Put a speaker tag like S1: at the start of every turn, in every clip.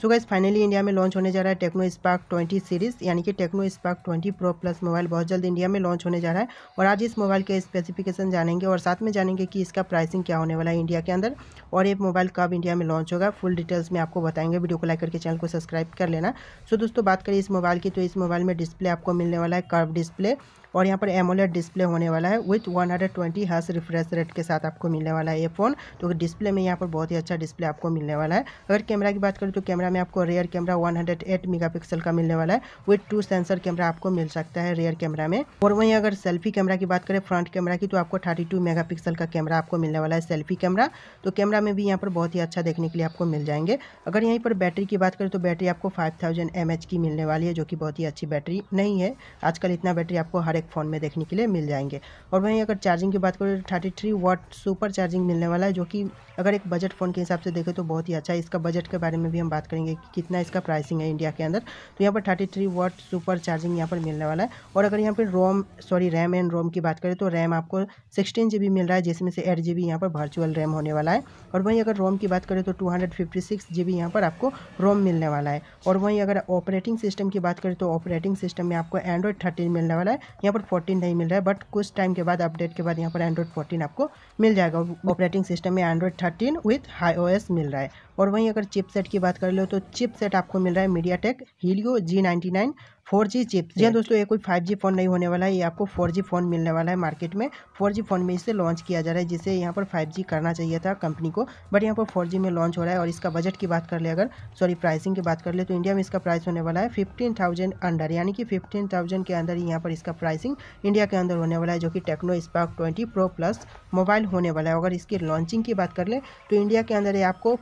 S1: सो guys finally India में launch होने जा रहा है टेक्नो स्पार्क 20 सीरीज़ यानी कि Tecno Spark 20 pro plus mobile बहुत जल्द इंडिया में लॉन्च होने जा रहा है और आज इस मोबाइल के स्पेसिफिकेशन जानेंगे और साथ में जानेंगे कि इसका प्राइसिंग क्या होने वाला है इंडिया के अंदर और ये मोबाइल कब इंडिया में लॉन्च होगा फुल डिटेल्स में आपको बताएंगे वीडियो को लाइक करके चैनल को सब्सक्राइब कर लेना सो दोस्तों बात करें इस मोबाइल की तो इस मोबाइल में डिस्प्ले आपको मिलने वाला है कर्व डिस्प्ले और यहाँ पर एमोलेट डिस्प्ले होने वाला है with 120 hundred hertz refresh rate के साथ आपको मिलने वाला है ये फ़ोन तो डिस्प्ले में यहाँ पर बहुत ही अच्छा डिस्प्ले आपको मिलने वाला है अगर कैमरा की बात करें तो कैमरा में आपको रेयर कैमरा 108 मेगापिक्सल का मिलने वाला है विथ टू सेंसर कैमरा आपको मिल सकता है रेयर कैमरा में और वहीं अगर सेल्फी कैमरा की बात करें फ्रंट कैमरा की तो आपको थर्टी टू पिक्सल का कैमरा आपको मिलने वाला है सेल्फी कैमरा तो कैमरा में भी यहाँ पर बहुत ही अच्छा देखने के लिए आपको मिल जाएंगे अगर यहीं पर बैटरी की बात करें तो बैटरी आपको फाइव थाउजेंड की मिलने वाली है जो कि बहुत ही अच्छी बैटरी नहीं है आजकल इतना बैटरी आपको हर एक फ़ोन में देखने के लिए मिल जाएंगे और वहीं अगर चार्जिंग की बात करें तो thirty three watt super charging मिलने वाला है जो कि अगर एक बजट फ़ोन के हिसाब से देखें तो बहुत ही अच्छा है इसका बजट के बारे में भी हम बात करेंगे कि कितना इसका प्राइसिंग है इंडिया के अंदर तो यहाँ पर thirty three watt super charging यहाँ पर मिलने वाला है और अगर यहाँ पर ROM sorry RAM and ROM की बात करें तो रैम आपको सिक्सटीन जी मिल रहा है जिसमें से एट जी यहाँ पर वर्चुअल रैम होने वाला है और वहीं अगर रोम की बात करें तो two hundred fifty six G यहाँ पर आपको रोम मिलने वाला है और वहीं अगर ऑपरेटिंग सिस्टम की बात करें तो ऑपरेटिंग सिस्टम में आपको एंड्रॉयड थर्टीन मिलने वाला है यहाँ पर फोर्टीन नहीं मिल रहा है बट कुछ टाइम के बाद अपडेट के बाद यहाँ पर एंड्रॉइड फोर्टीन आपको मिल जाएगा ऑपरेटिंग सिस्टम में एंड्रॉइड थर्टीन विथ हाई मिल रहा है और वहीं अगर चिपसेट की बात कर लो तो चिपसेट आपको मिल रहा है MediaTek Helio G ninety nine four G chip जी दोस्तों ये कोई फाइव जी फोन नहीं होने वाला है ये आपको फोर जी फोन मिलने वाला है मार्केट में फोर जी फोन में इसे लॉन्च किया जा रहा है जिसे यहाँ पर फाइव जी करना चाहिए था कंपनी को बट यहाँ पर फोर जी में लॉन्च हो रहा है और इसका बजट की बात कर ले अगर सॉरी प्राइसिंग की बात कर ले तो इंडिया में इसका प्राइस होने वाला है फिफ्टीन थाउजेंड अंडर यानी कि फिफ्टीन थाउजेंड के अंदर यहाँ पर इसका प्राइसिंग इंडिया के अंदर होने वाला है जो कि Tecno Spark twenty pro plus mobile होने वाला है अगर इसकी लॉन्चिंग की बात कर ले तो इंडिया के अंदर ये आपको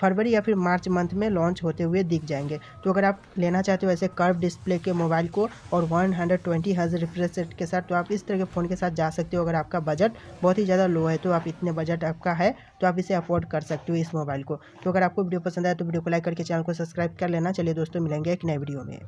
S1: फरवरी या फिर मार्च मंथ में लॉन्च होते हुए दिख जाएंगे तो अगर आप लेना चाहते हो ऐसे कर्व डिस्प्ले के मोबाइल को और वन हंड्रेड ट्वेंटी हज रिफ्रेश रेट के साथ तो आप इस तरह के फ़ोन के साथ जा सकते हो अगर आपका बजट बहुत ही ज़्यादा लो है तो आप इतने बजट आपका है तो आप इसे अफोर्ड कर सकते हो इस मोबाइल को तो अगर आपको वीडियो पसंद आए तो वीडियो को लाइक करके चैनल को सब्सक्राइब कर लेना चलिए दोस्तों मिलेंगे एक नए वीडियो में